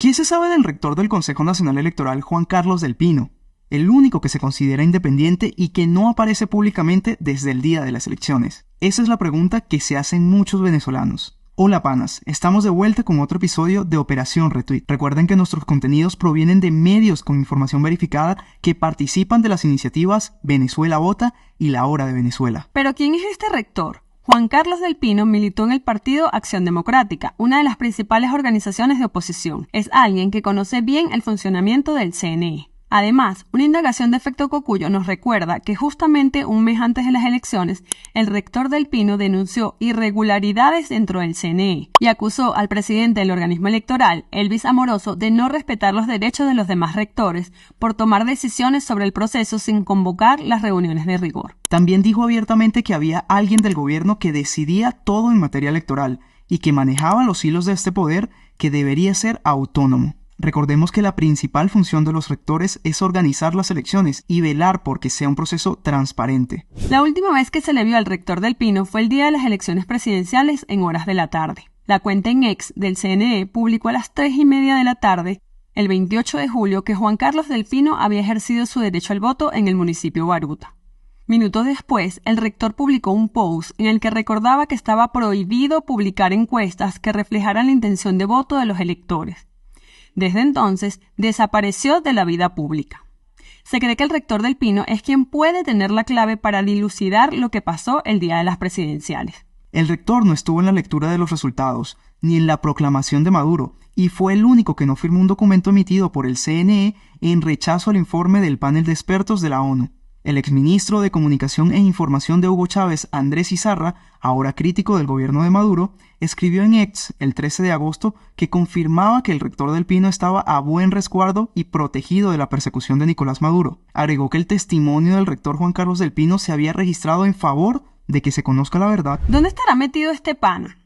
¿Qué se sabe del rector del Consejo Nacional Electoral, Juan Carlos del Pino? el único que se considera independiente y que no aparece públicamente desde el día de las elecciones? Esa es la pregunta que se hacen muchos venezolanos. Hola panas, estamos de vuelta con otro episodio de Operación Retweet. Recuerden que nuestros contenidos provienen de medios con información verificada que participan de las iniciativas Venezuela Vota y La Hora de Venezuela. Pero ¿quién es este rector? Juan Carlos del Pino militó en el partido Acción Democrática, una de las principales organizaciones de oposición. Es alguien que conoce bien el funcionamiento del CNE. Además, una indagación de efecto Cocuyo nos recuerda que justamente un mes antes de las elecciones, el rector del Pino denunció irregularidades dentro del CNE y acusó al presidente del organismo electoral, Elvis Amoroso, de no respetar los derechos de los demás rectores por tomar decisiones sobre el proceso sin convocar las reuniones de rigor. También dijo abiertamente que había alguien del gobierno que decidía todo en materia electoral y que manejaba los hilos de este poder que debería ser autónomo. Recordemos que la principal función de los rectores es organizar las elecciones y velar por que sea un proceso transparente. La última vez que se le vio al rector del Pino fue el día de las elecciones presidenciales en horas de la tarde. La cuenta en ex del CNE publicó a las tres y media de la tarde el 28 de julio que Juan Carlos del Pino había ejercido su derecho al voto en el municipio Baruta. Minutos después, el rector publicó un post en el que recordaba que estaba prohibido publicar encuestas que reflejaran la intención de voto de los electores desde entonces, desapareció de la vida pública. Se cree que el rector del Pino es quien puede tener la clave para dilucidar lo que pasó el día de las presidenciales. El rector no estuvo en la lectura de los resultados, ni en la proclamación de Maduro, y fue el único que no firmó un documento emitido por el CNE en rechazo al informe del panel de expertos de la ONU. El exministro de Comunicación e Información de Hugo Chávez, Andrés Izarra, ahora crítico del gobierno de Maduro, escribió en Ex el 13 de agosto que confirmaba que el rector del Pino estaba a buen resguardo y protegido de la persecución de Nicolás Maduro. Agregó que el testimonio del rector Juan Carlos del Pino se había registrado en favor de que se conozca la verdad. ¿Dónde estará metido este pana?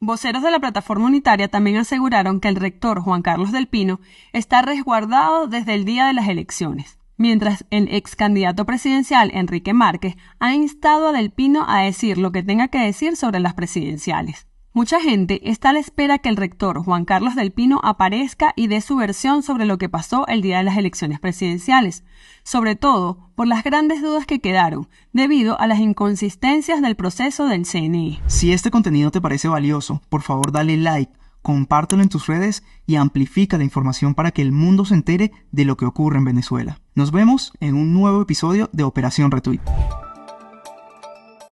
Voceros de la plataforma unitaria también aseguraron que el rector Juan Carlos del Pino está resguardado desde el día de las elecciones mientras el ex candidato presidencial Enrique Márquez ha instado a Del Pino a decir lo que tenga que decir sobre las presidenciales. Mucha gente está a la espera que el rector Juan Carlos Del Pino aparezca y dé su versión sobre lo que pasó el día de las elecciones presidenciales, sobre todo por las grandes dudas que quedaron debido a las inconsistencias del proceso del CNI. E. Si este contenido te parece valioso, por favor dale like compártelo en tus redes y amplifica la información para que el mundo se entere de lo que ocurre en Venezuela. Nos vemos en un nuevo episodio de Operación Retweet.